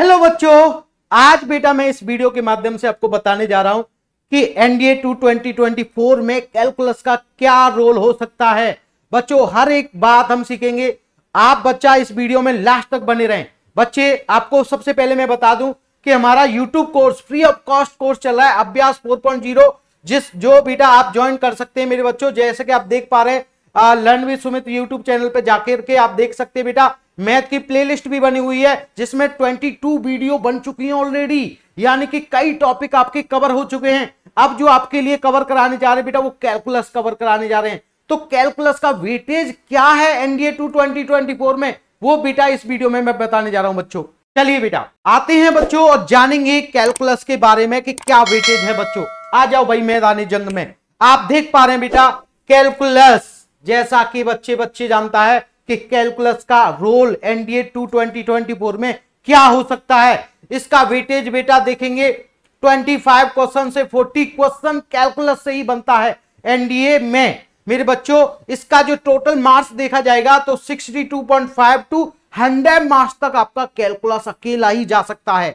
hello बच्चों आज बेटा मैं इस वीडियो के माध्यम से आपको बताने जा रहा हूं कि एनडीए टू 2024 में कैलकुलस का क्या रोल हो सकता है बच्चों हर एक बात हम सीखेंगे आप बच्चा इस वीडियो में लास्ट तक बने रहें बच्चे आपको सबसे पहले मैं बता दूं कि हमारा YouTube course free of cost course चल रहा है अभ्यास जीरो जिस जो बेटा आप ज्वाइन कर सकते हैं मेरे बच्चों जैसे कि आप देख पा रहे हैं learn with Sumit YouTube channel पर जाकर के आप देख सकते हैं बेटा मैथ की प्लेलिस्ट भी बनी हुई है जिसमें 22 वीडियो बन चुकी हैं ऑलरेडी यानी कि कई टॉपिक आपके कवर हो चुके हैं अब जो आपके लिए कवर कराने जा रहे हैं बेटा वो कैलकुलस कवर कराने जा रहे हैं तो कैलकुलस का वेटेज क्या है एनडीए टू ट्वेंटी में वो बेटा इस वीडियो में मैं बताने जा रहा हूं बच्चों चलिए बेटा आते हैं बच्चों और जानेंगे कैलकुलस के बारे में कि क्या वेटेज है बच्चों आ जाओ भाई मैदानी जंग में आप देख पा रहे हैं बेटा कैलकुलस जैसा कि बच्चे बच्चे जानता है कि कैलकुलस का role NDA two twenty twenty four में क्या हो सकता है इसका वेटेज बेटा देखेंगे 25 क्वेश्चन से 40 क्वेश्चन कैलकुलस से ही बनता है एनडीए में मेरे बच्चों इसका जो टोटल मार्क्स देखा जाएगा तो 62.5 टू 100 मार्क्स तक आपका कैलकुलस अकेला ही जा सकता है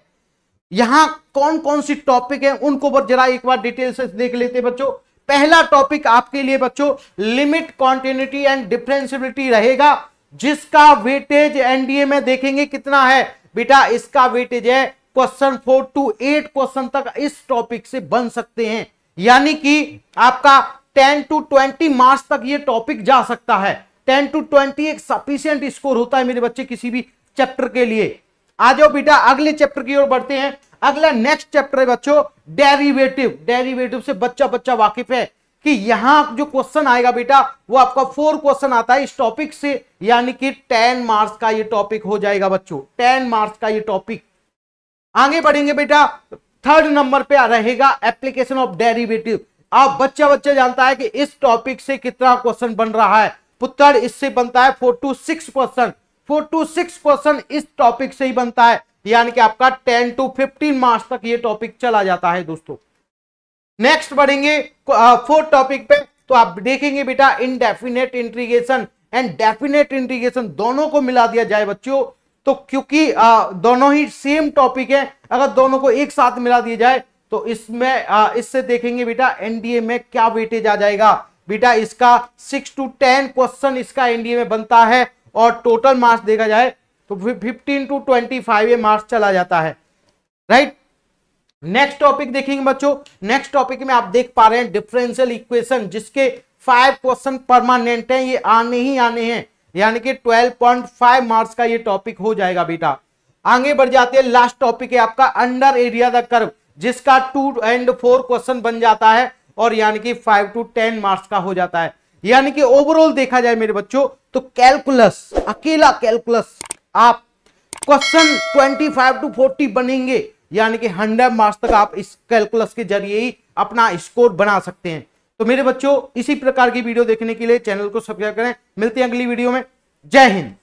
यहां कौन कौन सी टॉपिक है उनको जरा एक बार डिटेल से देख लेते बच्चों पहला टॉपिक आपके लिए बच्चों लिमिट कॉन्टिन्यूटी एंड डिफ्रेंसिबिलिटी रहेगा जिसका वेटेज एनडीए में देखेंगे कितना है बेटा इसका वेटेज है question four to eight question तक इस टॉपिक से बन सकते हैं यानी कि आपका टेन टू ट्वेंटी मार्क्स तक ये टॉपिक जा सकता है टेन टू ट्वेंटी एक सफिशियंट स्कोर होता है मेरे बच्चे किसी भी चैप्टर के लिए आ जाओ बेटा अगले चैप्टर की ओर बढ़ते हैं अगला नेक्स्ट चैप्टर है बच्चों डेरिवेटिव डेरिवेटिव से बच्चा बच्चा वाकिफ है कि यहां जो क्वेश्चन आएगा बेटा वो आपका फोर क्वेश्चन आता है इस टॉपिक से यानी कि टेन मार्क्स का ये टॉपिक हो जाएगा बच्चों टेन मार्क्स का ये टॉपिक आगे बढ़ेंगे बेटा थर्ड नंबर पे रहेगा एप्लीकेशन ऑफ डेरिवेटिव आप बच्चा बच्चा जानता है कि इस टॉपिक से कितना क्वेश्चन बन रहा है पुत्र इससे बनता है four to six percent four to six percent इस टॉपिक से ही बनता है यानी कि आपका टेन टू फिफ्टीन मार्च तक ये टॉपिक चला जाता है दोस्तों नेक्स्ट बढ़ेंगे फोर्थ टॉपिक पे तो आप देखेंगे बेटा indefinite integration and definite integration दोनों को मिला दिया जाए बच्चों तो क्योंकि आ, दोनों ही सेम टॉपिक है अगर दोनों को एक साथ मिला दिया जाए तो इसमें इससे देखेंगे बेटा एनडीए में क्या वेटेज आ जाएगा बेटा इसका सिक्स टू टेन क्वेश्चन इसका एनडीए में बनता है और टोटल मार्क्स देखा जाए तो फिफ्टीन टू ट्वेंटी फाइव ये मार्क्स चला जाता है राइट नेक्स्ट टॉपिक देखेंगे बच्चों नेक्स्ट टॉपिक में आप देख पा रहे हैं डिफरेंशियल इक्वेशन जिसके फाइव क्वेश्चन परमानेंट है ये आने ही आने हैं यानी कि 12.5 मार्क्स का ये टॉपिक हो जाएगा बेटा आगे बढ़ जाते हैं लास्ट टॉपिक है आपका अंडर एरिया द कर्व जिसका टू एंड फोर क्वेश्चन बन जाता है और यानी कि फाइव टू टेन मार्क्स का हो जाता है यानी कि ओवरऑल देखा जाए मेरे बच्चों तो कैलकुलस अकेला कैलकुलस आप क्वेश्चन 25 टू 40 बनेंगे यानी कि 100 मार्क्स तक आप इस कैलकुलस के जरिए ही अपना स्कोर बना सकते हैं तो मेरे बच्चों इसी प्रकार की वीडियो देखने के लिए चैनल को सब्सक्राइब करें मिलते हैं अगली वीडियो में जय हिंद